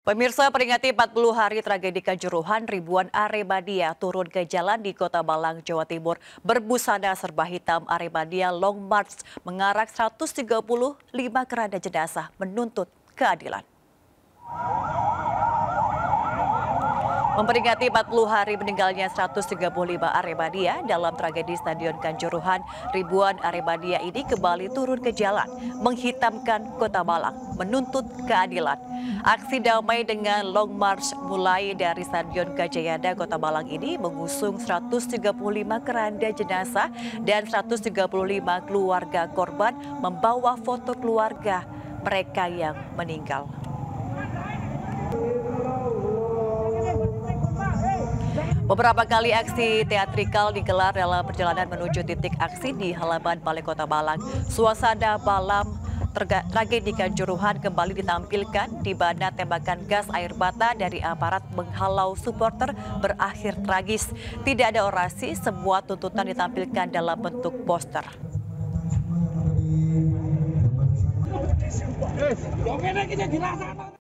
Pemirsa peringati 40 hari tragedi Kanjuruhan, ribuan Aremania turun ke jalan di Kota Malang, Jawa Timur. Berbusana serba hitam, Aremania Long March mengarak 135 keranda jenazah menuntut keadilan. Memperingati 40 hari meninggalnya 135 Aremania dalam tragedi Stadion Kanjuruhan, ribuan Aremania ini kembali turun ke jalan, menghitamkan kota Malang, menuntut keadilan. Aksi damai dengan long march mulai dari Stadion Gajayada Kota Malang ini mengusung 135 keranda jenazah dan 135 keluarga korban membawa foto keluarga mereka yang meninggal. Beberapa kali aksi teatrikal digelar dalam perjalanan menuju titik aksi di halaman Balai Kota Malang. Suasana malam tragedi Kanjuruhan kembali ditampilkan di mana tembakan gas air mata dari aparat menghalau supporter berakhir tragis. Tidak ada orasi, semua tuntutan ditampilkan dalam bentuk poster.